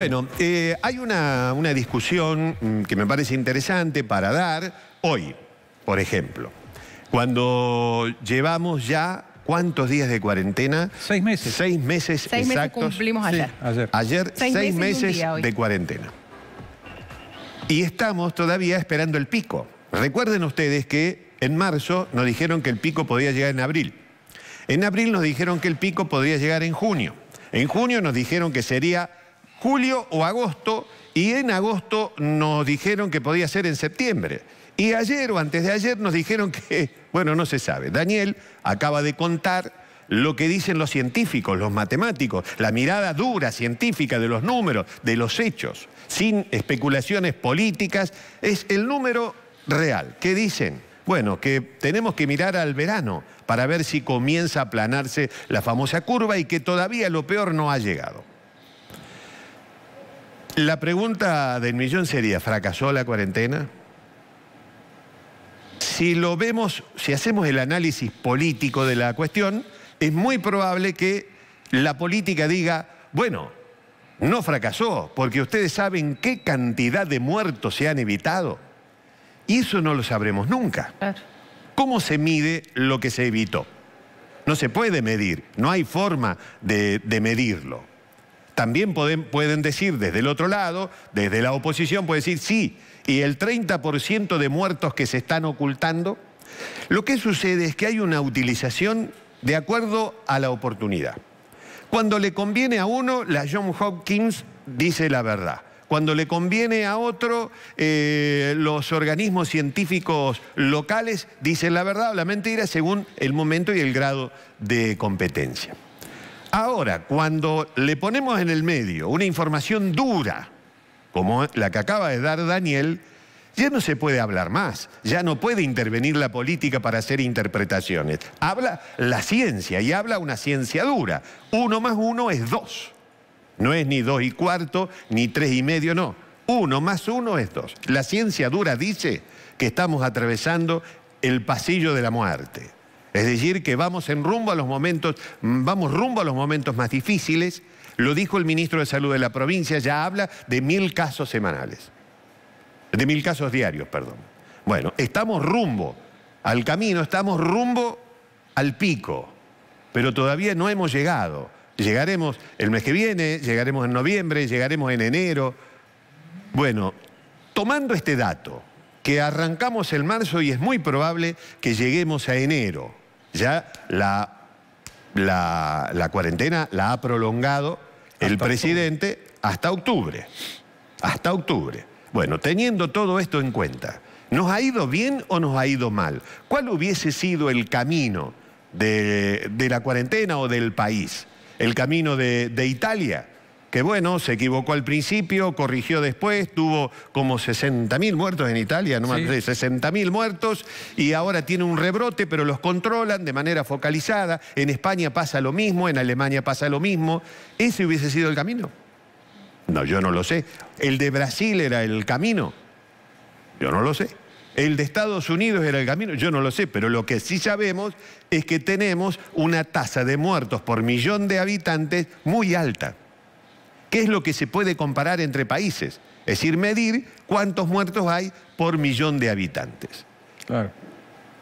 Bueno, eh, hay una, discusión mm, que me parece interesante para dar hoy, por ejemplo. Cuando llevamos ya, ¿cuántos días de cuarentena? Seis meses. Seis meses seis Meses cumplimos ayer. ayer. seis, meses, meses de cuarentena. Y estamos todavía esperando el pico. Recuerden ustedes que en marzo nos dijeron que el pico podía llegar en abril. En abril nos dijeron que el pico podría llegar en junio. En junio nos dijeron que sería julio o agosto, y en agosto nos dijeron que podía ser en septiembre. Y ayer o antes de ayer nos dijeron que, bueno, no se sabe. Daniel acaba de contar lo que dicen los científicos, los matemáticos, la mirada dura, científica de los números, de los hechos, sin especulaciones políticas, es el número real. ¿Qué dicen? Bueno, que tenemos que mirar al verano para ver si comienza a aplanarse la famosa curva y que todavía lo peor no ha llegado. La pregunta del millón sería, ¿fracasó la cuarentena? Si lo vemos, si hacemos el análisis político de la cuestión, es muy probable que la política diga, bueno, no fracasó, porque ustedes saben qué cantidad de muertos se han evitado. Y eso no lo sabremos nunca. ¿Cómo se mide lo que se evitó? No se puede medir, no hay forma de, de medirlo. También pueden, decir desde el otro lado, desde la oposición, puede decir sí, y el 30% de muertos que se están ocultando, lo que sucede es que hay una utilización de acuerdo a la oportunidad. Cuando le conviene a uno, la John Hopkins dice la verdad. Cuando le conviene a otro, eh, los organismos científicos locales dicen la verdad o la mentira según el momento y el grado de competencia. Ahora, cuando le ponemos en el medio una información dura, como la que acaba de dar Daniel, ya no se puede hablar más, ya no puede intervenir la política para hacer interpretaciones. Habla la ciencia y habla una ciencia dura. Uno más uno es dos. No es ni dos y cuarto, ni tres y medio, no. Uno más uno es dos. La ciencia dura dice que estamos atravesando el pasillo de la muerte. Es decir, que vamos en rumbo a los momentos, mm, vamos rumbo a los momentos más difíciles. Lo dijo el ministro de Salud de la provincia, ya habla de mil casos semanales. De mil casos diarios, perdón. Bueno, estamos rumbo al camino, estamos rumbo al pico, pero todavía no hemos llegado. Llegaremos el mes que viene, llegaremos en noviembre, llegaremos en enero. Bueno, tomando este dato, que arrancamos el marzo y es muy probable que lleguemos a enero. Ya la, cuarentena la ha prolongado el presidente hasta octubre. Hasta octubre. Bueno, teniendo todo esto en cuenta, ¿nos ha ido bien o nos ha ido mal? ¿Cuál hubiese sido el camino de, la cuarentena o del país? ¿El camino de Italia? que bueno, se equivocó al principio, corrigió después, tuvo como 60.000 muertos en Italia, no más 60.000 muertos, y ahora tiene un rebrote, pero los controlan de manera focalizada. En España pasa lo mismo, en Alemania pasa lo mismo. ¿Ese hubiese sido el camino? No, yo no lo sé. ¿El de Brasil era el camino? Yo no lo sé. ¿El de Estados Unidos era el camino? Yo no lo sé, pero lo que sí sabemos es que tenemos una tasa de muertos por millón de habitantes muy alta qué es lo que se puede comparar entre países. Es decir, medir cuántos muertos hay por millón de habitantes.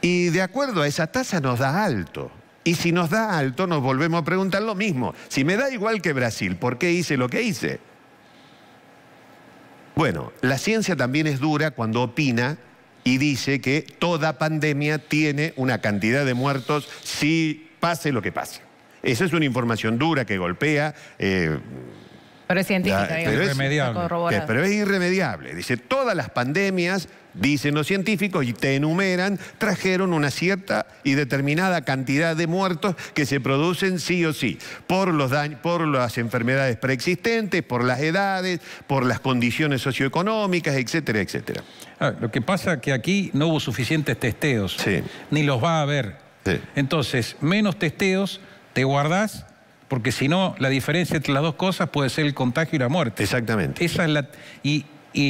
Y de acuerdo a esa tasa nos da alto. Y si nos da alto, nos volvemos a preguntar lo mismo. Si me da igual que Brasil, ¿por qué hice lo que hice? Bueno, la ciencia también es dura cuando opina y dice que toda pandemia tiene una cantidad de muertos si pase lo que pase. Esa es una información dura que golpea. Eh, pero es científico, es, irremediable. pero es irremediable. Dice, todas las pandemias, dicen los científicos, y te enumeran, trajeron una cierta y determinada cantidad de muertos que se producen sí o sí, por, los por las enfermedades preexistentes, por las edades, por las condiciones socioeconómicas, etcétera, etcétera. Ah, lo que pasa es que aquí no hubo suficientes testeos, ni los va a haber. Entonces, menos testeos, te guardás porque si no, la diferencia entre las dos cosas puede ser el contagio y la muerte. Exactamente. y,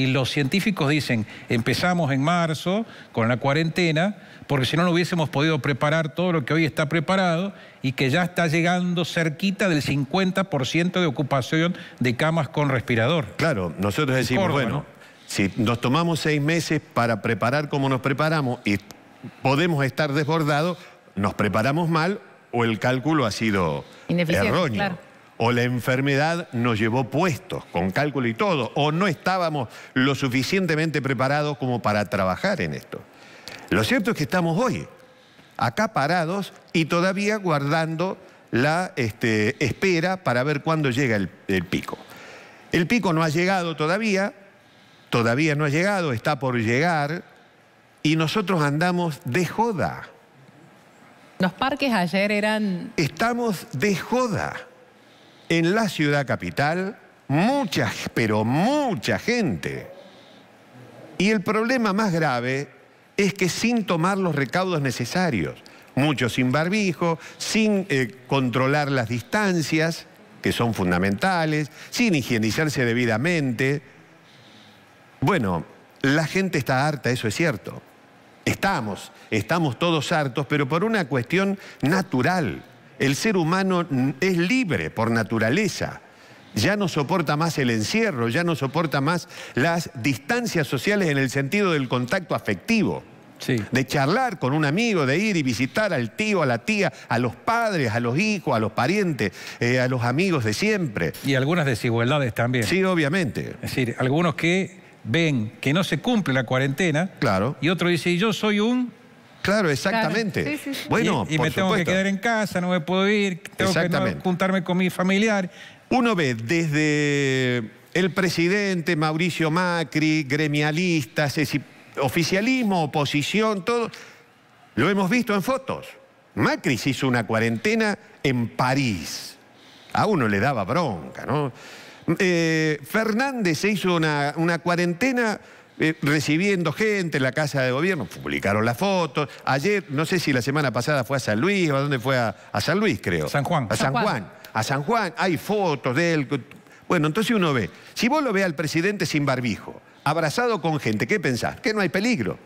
los científicos dicen, empezamos en marzo con la cuarentena, porque si no, no hubiésemos podido preparar todo lo que hoy está preparado y que ya está llegando cerquita del 50% de ocupación de camas con respirador. Claro, nosotros decimos, bueno, si nos tomamos seis meses para preparar como nos preparamos y podemos estar desbordados, nos preparamos mal o el cálculo ha sido erróneo. O la enfermedad nos llevó puestos, con cálculo y todo, o no estábamos lo suficientemente preparados como para trabajar en esto. Lo cierto es que estamos hoy acá parados y todavía guardando la este, espera para ver cuándo llega el pico. El pico no ha llegado todavía, todavía no ha llegado, está por llegar, y nosotros andamos de joda. Los parques ayer eran... Estamos de joda. En la ciudad capital, muchas pero mucha gente. Y el problema más grave es que sin tomar los recaudos necesarios, muchos sin barbijo, sin eh, controlar las distancias, que son fundamentales, sin higienizarse debidamente. Bueno, la gente está harta, eso es cierto. Estamos, estamos todos hartos, pero por una cuestión natural. El ser humano es libre por naturaleza. Ya no soporta más el encierro, ya no soporta más las distancias sociales en el sentido del contacto afectivo. De charlar con un amigo, de ir y visitar al tío, a la tía, a los padres, a los hijos, a los parientes, eh, a los amigos de siempre. Y algunas desigualdades también. Sí, obviamente. Es decir, algunos que ven que no se cumple la cuarentena. Claro. Y otro dice, yo soy un... Claro, exactamente. Bueno, y, me tengo que quedar en casa, no me puedo ir, tengo que juntarme con mi familiar. Uno ve desde el presidente Mauricio Macri, gremialistas, oficialismo, oposición, todo, lo hemos visto en fotos. Macri se hizo una cuarentena en París. A uno le daba bronca, ¿no? Eh, Fernández se hizo una, cuarentena eh, recibiendo gente en la Casa de Gobierno, publicaron las fotos. Ayer, no sé si la semana pasada fue a San Luis o a dónde fue, a, San Luis creo. San Juan. A San, Juan. A San Juan, hay fotos de él. Bueno, entonces uno ve, si vos lo ve al presidente sin barbijo, abrazado con gente, ¿qué pensás? Que no hay peligro.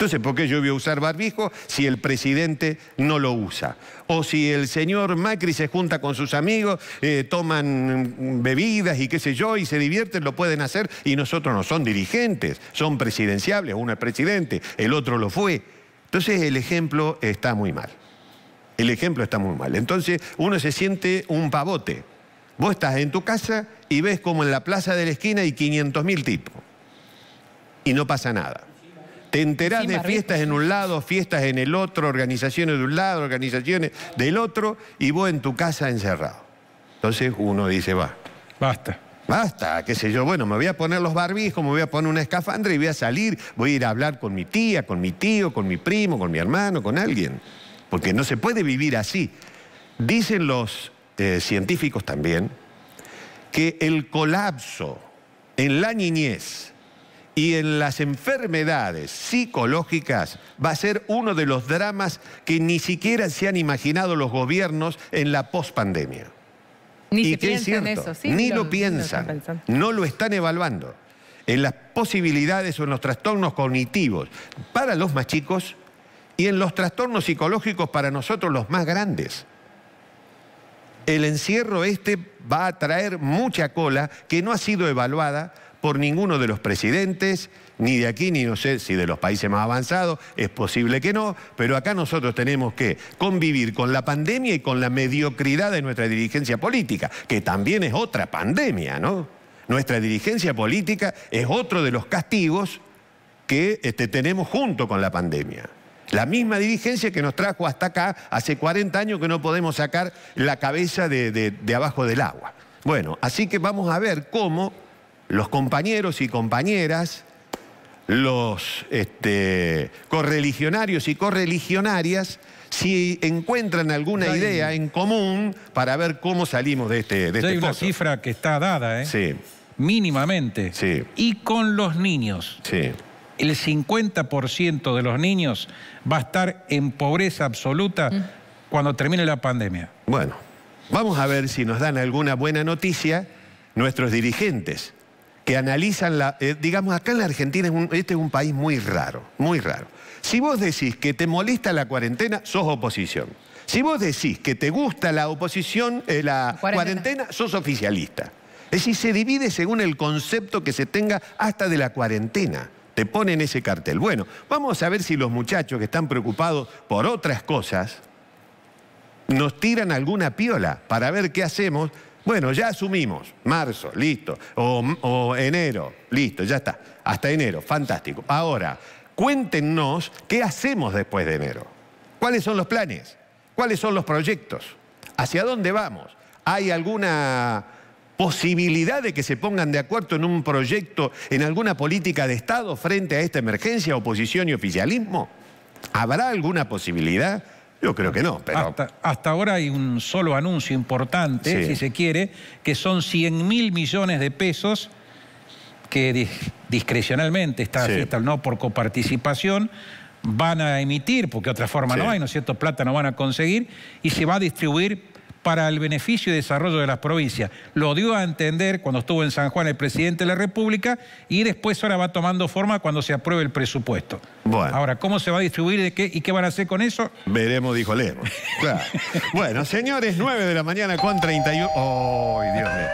Entonces, ¿por qué yo voy a usar barbijo si el presidente no lo usa? O si el señor Macri se junta con sus amigos, eh, toman bebidas y qué sé yo, y se divierten, lo pueden hacer, y nosotros no son dirigentes, son presidenciables, uno es presidente, el otro lo fue. Entonces, el ejemplo está muy mal. El ejemplo está muy mal. Entonces, uno se siente un pavote. Vos estás en tu casa y ves como en la plaza de la esquina hay 500.000 tipos. Y no pasa nada. Te enterás de fiestas en un lado, fiestas en el otro, organizaciones de un lado, organizaciones del otro, y vos en tu casa encerrado. Entonces uno dice, va. Basta. Basta, qué sé yo, bueno, me voy a poner los barbijos, me voy a poner una escafandra y voy a salir, voy a ir a hablar con mi tía, con mi tío, con mi primo, con mi hermano, con alguien. Porque no se puede vivir así. Dicen los eh, científicos también que el colapso en la niñez y en las enfermedades psicológicas va a ser uno de los dramas que ni siquiera se han imaginado los gobiernos en la pospandemia. Ni eso, ni lo, piensan, no lo están evaluando. En las posibilidades o en los trastornos cognitivos para los más chicos y en los trastornos psicológicos para nosotros los más grandes. El encierro este va a traer mucha cola que no ha sido evaluada por ninguno de los presidentes, ni de aquí, ni no sé si de los países más avanzados, es posible que no, pero acá nosotros tenemos que convivir con la pandemia y con la mediocridad de nuestra dirigencia política, que también es otra pandemia, ¿no? Nuestra dirigencia política es otro de los castigos que este, tenemos junto con la pandemia. La misma dirigencia que nos trajo hasta acá, hace 40 años que no podemos sacar la cabeza de abajo del agua. Bueno, así que vamos a ver cómo los compañeros y compañeras, los este, correligionarios y correligionarias, si encuentran alguna idea en común para ver cómo salimos de este, de ya este hay una cifra que está dada, ¿eh? Sí. Mínimamente. Sí. Y con los niños. Sí. El 50% de los niños va a estar en pobreza absoluta mm. cuando termine la pandemia. Bueno, vamos a ver si nos dan alguna buena noticia nuestros dirigentes que analizan la... Eh, digamos, acá en la Argentina es este es un país muy raro, muy raro. Si vos decís que te molesta la cuarentena, sos oposición. Si vos decís que te gusta la oposición, eh, la cuarentena. cuarentena, sos oficialista. Es decir, se divide según el concepto que se tenga hasta de la cuarentena. Te ponen ese cartel. Bueno, vamos a ver si los muchachos que están preocupados por otras cosas nos tiran alguna piola para ver qué hacemos bueno, ya asumimos, marzo, listo, o, enero, listo, ya está, hasta enero, fantástico. Ahora, cuéntenos qué hacemos después de enero, cuáles son los planes, cuáles son los proyectos, hacia dónde vamos, hay alguna posibilidad de que se pongan de acuerdo en un proyecto, en alguna política de Estado frente a esta emergencia, oposición y oficialismo? ¿Habrá alguna posibilidad? Yo creo que no, pero... Hasta, ahora hay un solo anuncio importante, si se quiere, que son 100 mil millones de pesos que discrecionalmente, está, no por coparticipación, van a emitir, porque otra forma no hay, ¿no es cierto? Plata no van a conseguir, y se va a distribuir para el beneficio y desarrollo de las provincias. Lo dio a entender cuando estuvo en San Juan el presidente de la República y después ahora va tomando forma cuando se apruebe el presupuesto. Bueno. Ahora, ¿cómo se va a distribuir de qué, y qué van a hacer con eso? Veremos, dijo Leo bueno, señores, 9 de la mañana con 31. ¡Ay, Dios mío!